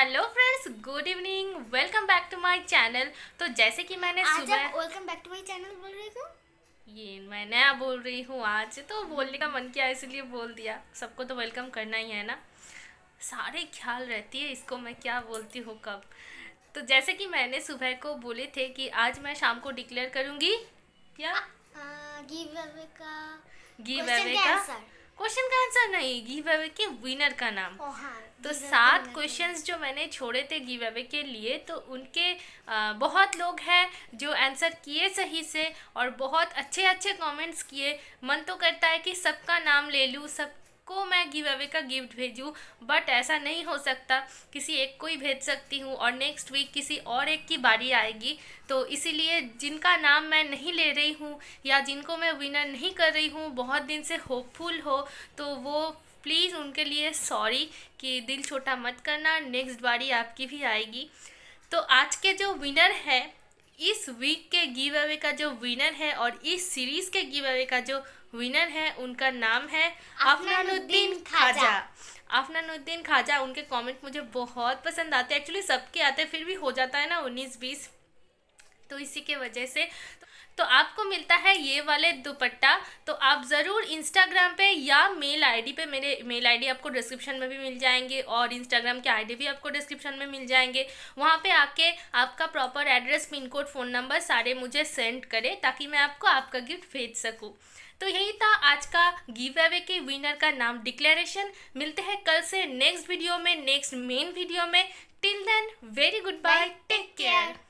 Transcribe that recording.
hello friends good evening welcome back to my channel तो जैसे कि मैंने सुबह welcome back to my channel बोल रही हूँ ये मैं नया बोल रही हूँ आज तो बोलने का मन किया इसलिए बोल दिया सबको तो वेलकम करना ही है ना सारे ख्याल रहती है इसको मैं क्या बोलती हूँ कब तो जैसे कि मैंने सुबह को बोले थे कि आज मैं शाम को डिक्लेयर करूँगी क्या गिव अवे का गिव अवे का क्वेश्चन का आंसर नहीं गिव अवे के विनर का नाम हाँ, तो सात क्वेश्चंस जो मैंने छोड़े थे गिव अवे के लिए तो उनके आ, बहुत लोग हैं जो आंसर किए सही से और बहुत अच्छे अच्छे कमेंट्स किए मन तो करता है कि सबका नाम ले लूँ सब सबको मैं गिव अवे का गिफ्ट भेजूँ बट ऐसा नहीं हो सकता किसी एक को ही भेज सकती हूँ और नेक्स्ट वीक किसी और एक की बारी आएगी तो इसीलिए जिनका नाम मैं नहीं ले रही हूँ या जिनको मैं विनर नहीं कर रही हूँ बहुत दिन से होपफुल हो तो वो प्लीज़ उनके लिए सॉरी कि दिल छोटा मत करना नेक्स्ट बारी आपकी भी आएगी तो आज के जो विनर है इस वीक के गिव अवे का जो विनर है और इस सीरीज के गिव अवे का जो विनर है उनका नाम है अफनानुद्दीन खाजा अफनानुद्दीन खाजा उनके कमेंट मुझे बहुत पसंद आते हैं एक्चुअली सबके आते हैं फिर भी हो जाता है ना उन्नीस बीस तो इसी के वजह से तो आपको मिलता है ये वाले दुपट्टा तो आप ज़रूर इंस्टाग्राम पे या मेल आईडी पे मेरे मेल आईडी आपको डिस्क्रिप्शन में भी मिल जाएंगे और इंस्टाग्राम के आईडी भी आपको डिस्क्रिप्शन में मिल जाएंगे वहाँ पे आके आपका proper address pin code phone number सारे मुझे सेंड करें ताकि मैं आपको आपका गिफ्ट भेज सकूँ तो यही था आज का गिव अवे के विनर का नाम डिक्लेरेशन मिलते हैं कल से नेक्स्ट वीडियो में नेक्स्ट मेन वीडियो में till then very good bye take care